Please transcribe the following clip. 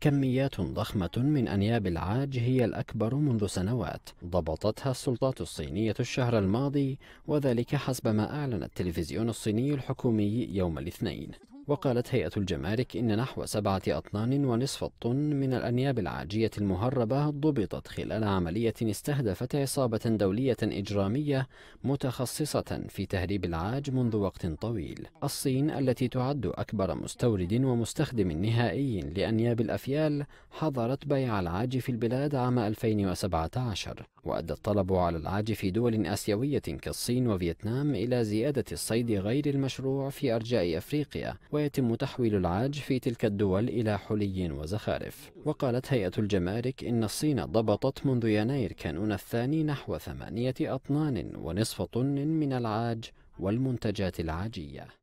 كميات ضخمة من أنياب العاج هي الأكبر منذ سنوات ضبطتها السلطات الصينية الشهر الماضي وذلك حسب ما أعلن التلفزيون الصيني الحكومي يوم الاثنين وقالت هيئة الجمارك إن نحو سبعة أطنان ونصف الطن من الأنياب العاجية المهربة ضبطت خلال عملية استهدفت عصابة دولية إجرامية متخصصة في تهريب العاج منذ وقت طويل الصين التي تعد أكبر مستورد ومستخدم نهائي لأنياب الأفيال حظرت بيع العاج في البلاد عام 2017 وأدى الطلب على العاج في دول آسيوية كالصين وفيتنام إلى زيادة الصيد غير المشروع في أرجاء أفريقيا ويتم تحويل العاج في تلك الدول إلى حلي وزخارف وقالت هيئة الجمارك إن الصين ضبطت منذ يناير كانون الثاني نحو ثمانية أطنان ونصف طن من العاج والمنتجات العاجية